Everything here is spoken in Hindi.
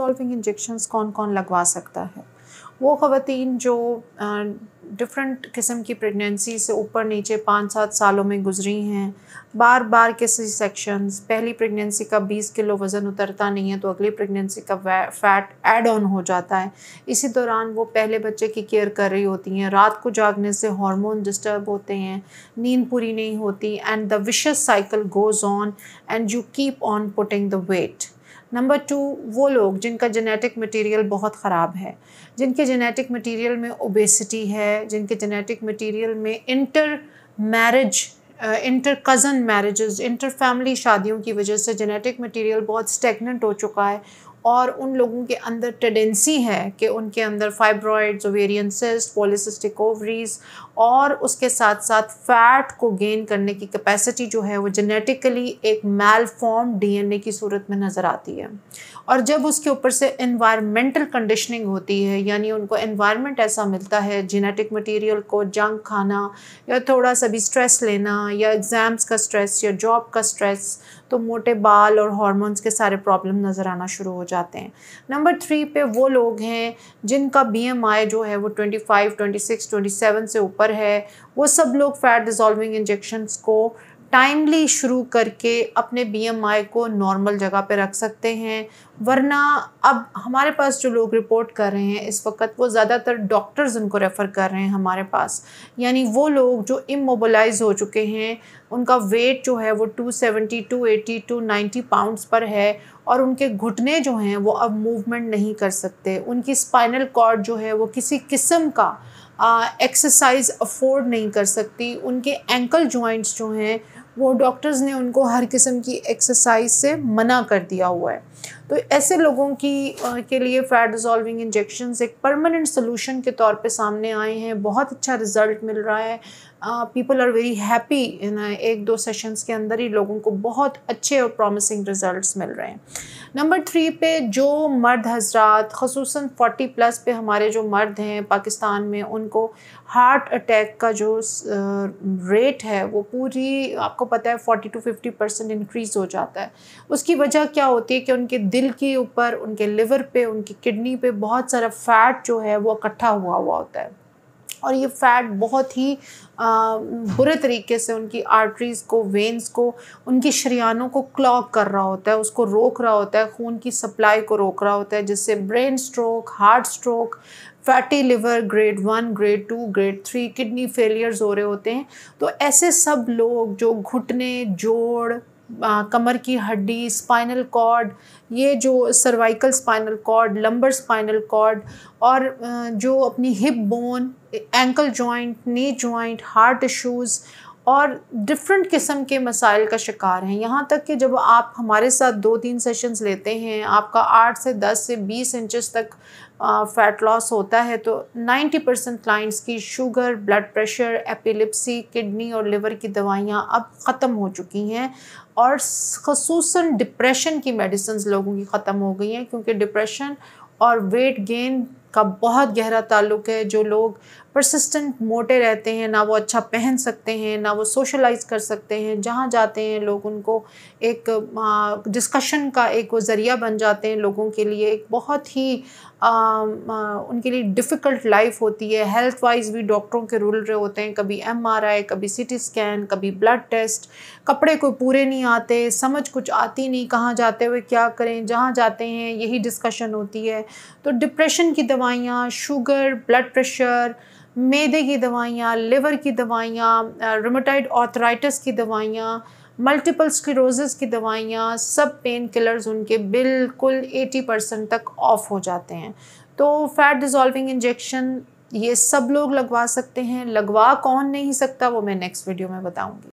डिसॉल्विंग इंजेक्शन्स कौन कौन लगवा सकता है वो ख़वातीन जो डिफरेंट किस्म की प्रेगनेंसी से ऊपर नीचे पाँच सात सालों में गुजरी हैं बार बार के सी सेक्शंस पहली प्रेगनेंसी का 20 किलो वज़न उतरता नहीं है तो अगली प्रेगनेंसी का फ़ैट एड ऑन हो जाता है इसी दौरान वो पहले बच्चे की केयर कर रही होती हैं रात को जागने से हार्मोन डिस्टर्ब होते हैं नींद पूरी नहीं होती and the vicious cycle goes on and you keep on putting the weight number two वो लोग जिनका जेनेटिक मटेरियल बहुत ख़राब है जिनके जेनेटिक मटेरियल में ओबेसिटी है जिनके जेनेटिक मटेरियल में inter marriage inter cousin marriage inter family शादियों की वजह से जेनेटिक मटेरियल बहुत स्टेगनेंट हो चुका है और उन लोगों के अंदर टेंडेंसी है कि उनके अंदर फाइब्रॉइड्स ओवेरियंसिस पोलिसिस्टिक ओवरीज और उसके साथ साथ फैट को गेन करने की कैपेसिटी जो है वो जेनेटिकली एक मेल फॉर्म डी की सूरत में नज़र आती है और जब उसके ऊपर से इन्वायरमेंटल कंडीशनिंग होती है यानी उनको इन्वायरमेंट ऐसा मिलता है जेनेटिक मटेरियल को जंक खाना या थोड़ा सा भी स्ट्रेस लेना या एग्ज़ाम्स का स्ट्रेस या जॉब का स्ट्रेस तो मोटे बाल और हॉर्मोन्स के सारे प्रॉब्लम नज़र आना शुरू हो जाते हैं नंबर थ्री पे वो लोग हैं जिनका बीएमआई जो है वो twenty twenty five six twenty seven से ऊपर है वो सब लोग फैट डिजॉल्विंग इंजेक्शंस को टाइमली शुरू करके अपने बीएमआई को नॉर्मल जगह पे रख सकते हैं वरना अब हमारे पास जो लोग रिपोर्ट कर रहे हैं इस वक्त वो ज़्यादातर डॉक्टर्स उनको रेफ़र कर रहे हैं हमारे पास यानी वो लोग जो इमोबलाइज हो चुके हैं उनका वेट जो है वो 270, 280, 290 पाउंड्स पर है और उनके घुटने जो हैं वो अब मूवमेंट नहीं कर सकते उनकी स्पाइनल कॉर्ड जो है वो किसी किस्म का एक्सरसाइज अफोर्ड नहीं कर सकती उनके एंकल जॉइंट्स जो हैं वो डॉक्टर्स ने उनको हर किस्म की एक्सरसाइज से मना कर दिया हुआ है तो ऐसे लोगों की के लिए फैट डिजॉल्विंग इंजेक्शन एक परमानेंट सोल्यूशन के तौर पर सामने आए हैं बहुत अच्छा रिज़ल्ट मिल रहा है पीपल आर वेरी हैप्पी एक दो सेशंस के अंदर ही लोगों को बहुत अच्छे और प्रॉमिसिंग रिजल्ट्स मिल रहे हैं नंबर थ्री पे जो मर्द हजरात खसूस फोर्टी प्लस पे हमारे जो मर्द हैं पाकिस्तान में उनको हार्ट अटैक का जो रेट है वो पूरी आपको पता है forty to fifty percent increase हो जाता है उसकी वजह क्या होती है कि उनके दिल के ऊपर उनके लिवर पे उनकी किडनी पे बहुत सारा फैट जो है वो इकट्ठा हुआ हुआ होता है और ये फैट बहुत ही आ, बुरे तरीके से उनकी आर्टरीज़ को वेंस को उनकी शरियानों को क्लॉक कर रहा होता है उसको रोक रहा होता है खून की सप्लाई को रोक रहा होता है जिससे brain stroke heart stroke fatty liver grade one grade two grade three kidney failures हो रहे होते हैं तो ऐसे सब लोग जो घुटने जोड़ आ, कमर की हड्डी स्पाइनल कॉर्ड ये जो cervical spinal cord lumbar spinal cord और आ, जो अपनी hip bone ankle joint knee joint heart issues और डिफरेंट किस्म के मसाइल का शिकार हैं यहाँ तक कि जब आप हमारे साथ दो तीन सेशंस लेते हैं आपका आठ से दस से बीस इंचज़ तक फ़ैट लॉस होता है तो नाइन्टी परसेंट क्लाइंट्स की sugar blood pressure epilepsy kidney और लिवर की दवाइयाँ अब ख़त्म हो चुकी हैं और खसूस डिप्रेशन की मेडिसिन लोगों की ख़त्म हो गई हैं क्योंकि डिप्रेशन और वेट गेन का बहुत गहरा ताल्लुक है जो लोग परसिस्टेंट मोटे रहते हैं ना वो अच्छा पहन सकते हैं ना वो सोशलाइज कर सकते हैं जहाँ जाते हैं लोग उनको एक डिस्कशन हाँ, का एक वो ज़रिया बन जाते हैं लोगों के लिए एक बहुत ही आ, आ, उनके लिए डिफ़िकल्ट लाइफ होती है हेल्थ वाइज भी डॉक्टरों के रूल रहे होते हैं कभी एम आर आई कभी सी टी स्कैन कभी ब्लड टेस्ट कपड़े कोई पूरे नहीं आते समझ कुछ आती नहीं कहाँ जाते हुए क्या करें जहाँ जाते हैं यही डिस्कशन होती है तो डिप्रेशन की दवाइयाँ शुगर ब्लड प्रेशर मैदे की दवाइयाँ लिवर की दवाइयाँ रोमोटाइड ऑथराइटिस की दवाइयाँ मल्टीपल स्क्रोजेस की दवाइयाँ सब पेन किलर्स उनके बिल्कुल 80 परसेंट तक ऑफ हो जाते हैं तो फैट डिज़ोल्विंग इंजेक्शन ये सब लोग लगवा सकते हैं लगवा कौन नहीं सकता वो मैं नेक्स्ट वीडियो में बताऊँगी